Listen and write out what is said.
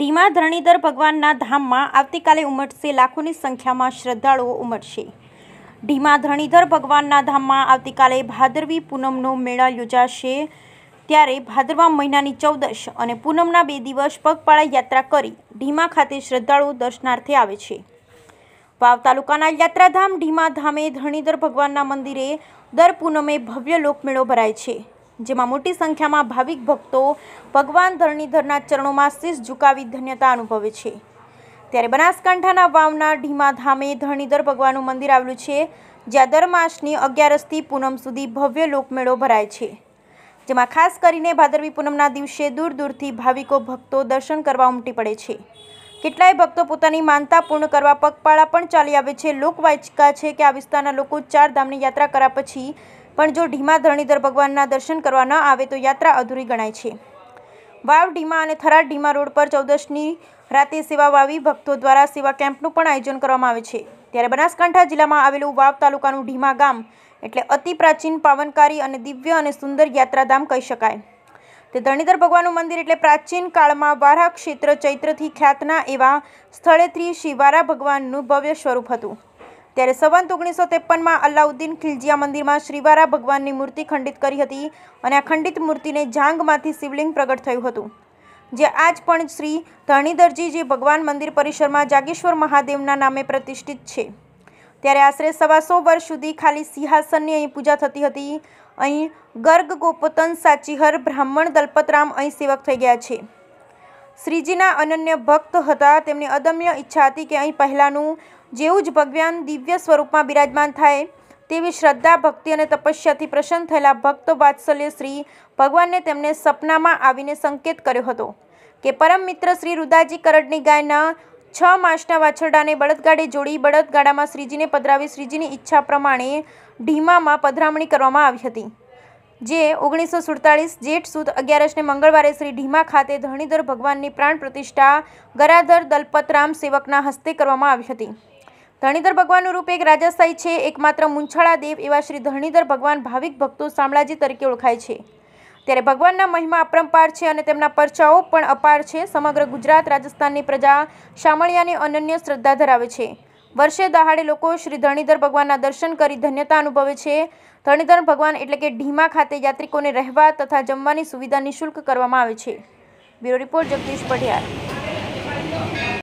ધીમા ધરણીધર ભગવાનના ધામમાં આવતીકાલે ઉમટશે લાખોની સંખ્યામાં શ્રદ્ધાળુઓ ઉમટશે ધીમા ધરણીધર ભગવાનના ધામમાં આવતીકાલે ભાદરવી પૂનમનો મેળા યોજાશે ત્યારે ભાદરવા મહિનાની ચૌદશ અને પૂનમના બે દિવસ પગપાળા યાત્રા કરી ધીમા ખાતે શ્રદ્ધાળુઓ દર્શનાર્થે આવે છે વાવ તાલુકાના યાત્રાધામ ધીમા ધામે ધરણીધર ભગવાનના મંદિરે દર પૂનમે ભવ્ય લોકમેળો ભરાય છે જેમાં મોટી સંખ્યામાં ભાવિક ભક્તો ભગવાન ધરણીધરના ચરણોમાં શીશ ઝુકાવી ધન્યતા અનુભવે છે ત્યારે બનાસકાંઠાના વાવના ઢીમા ધામે ધરણીધર ભગવાનનું મંદિર આવેલું છે જ્યાં દર માસની અગિયારસથી પૂનમ સુધી ભવ્ય લોકમેળો ભરાય છે જેમાં ખાસ કરીને ભાદરવી પૂનમના દિવસે દૂર દૂરથી ભાવિકો ભક્તો દર્શન કરવા ઉમટી પડે છે કેટલાય ભક્તો પોતાની માનતા પૂર્ણ કરવા પગપાળા પણ ચાલી આવે છે લોકવાચિકા છે કે આ વિસ્તારના લોકો ચાર ધામની યાત્રા કર્યા પછી પણ જો ઢીમા ધરણીધર ભગવાનના દર્શન કરવા ન આવે તો યાત્રા અધૂરી ગણાય છે વાવ ઢીમા અને થરાદ ઢીમા રોડ પર ચૌદશની રાતે સેવા વાવી ભક્તો દ્વારા સેવા કેમ્પનું પણ આયોજન કરવામાં આવે છે ત્યારે બનાસકાંઠા જિલ્લામાં આવેલું વાવ તાલુકાનું ઢીમા ગામ એટલે અતિ પ્રાચીન પાવનકારી અને દિવ્ય અને સુંદર યાત્રાધામ કહી શકાય તે ધરણીધર ભગવાનનું મંદિર એટલે પ્રાચીન કાળમાં વારા ક્ષેત્ર ચૈત્રથી ખ્યાતના એવા સ્થળેથી શ્રી વારા ભગવાનનું ભવ્ય સ્વરૂપ હતું ત્યારે સંવંત ઓગણીસો ત્રેપનમાં અલાઉદ્દીન ખિલજિયા મંદિરમાં શ્રીવારા ભગવાનની મૂર્તિ ખંડિત કરી હતી અને આ ખંડિત મૂર્તિને જાંગમાંથી શિવલિંગ પ્રગટ થયું હતું જે આજ પણ શ્રી ધણીધરજીજી ભગવાન મંદિર પરિસરમાં જાગેશ્વર મહાદેવના નામે પ્રતિષ્ઠિત છે ત્યારે આશરે સવાસો વર્ષ સુધી ખાલી સિંહાસનની અહીં પૂજા થતી હતી અહીં ગર્ગ ગોપોતન સાચીહર બ્રાહ્મણ દલપતરામ અહીં સેવક થઈ ગયા છે શ્રીજીના અનન્ય ભક્ત હતા તેમની અદમ્ય ઈચ્છા હતી કે અહીં પહેલાંનું જેવું જ ભગવાન દિવ્ય સ્વરૂપમાં બિરાજમાન થાય તેવી શ્રદ્ધા ભક્તિ અને તપસ્યાથી પ્રસન્ન થયેલા ભક્ત વાત્સલ્ય શ્રી ભગવાનને તેમને સપનામાં આવીને સંકેત કર્યો હતો કે પરમ મિત્ર શ્રી રુદાજી કરડની ગાયના છ માસના વાછરડાને બળદગાડે જોડી બળદગાડામાં શ્રીજીને પધરાવી શ્રીજીની ઈચ્છા પ્રમાણે ઢીમામાં પધરામણી કરવામાં આવી હતી જે ઓગણીસો સુડતાળીસ જેઠ સુદ અગિયારસને મંગળવારે શ્રી ઢીમા ખાતે ધરણીધર ભગવાનની પ્રાણ પ્રતિષ્ઠા ગરાધર દલપતરામ સેવકના હસ્તે કરવામાં આવી હતી ધણીધર ભગવાનનું રૂપ એક રાજસ્થાયી છે એકમાત્ર મૂંછાળા દેવ એવા શ્રી ધણીધર ભગવાન ભાવિક ભક્તો શામળાજી તરીકે ઓળખાય છે ત્યારે ભગવાનના મહિમા અપરંપાર છે અને તેમના પરચાઓ પણ અપાર છે સમગ્ર ગુજરાત રાજસ્થાનની પ્રજા શામળિયાની અનન્ય શ્રદ્ધા ધરાવે છે વર્ષે દહાડે લોકો શ્રી ધણીધર ભગવાનના દર્શન કરી ધન્યતા અનુભવે છે ધણીધર ભગવાન એટલે કે ઢીમા ખાતે યાત્રિકોને રહેવા તથા જમવાની સુવિધા નિઃશુલ્ક કરવામાં આવે છે બ્યુરો રિપોર્ટ જગદીશ પઢિયાર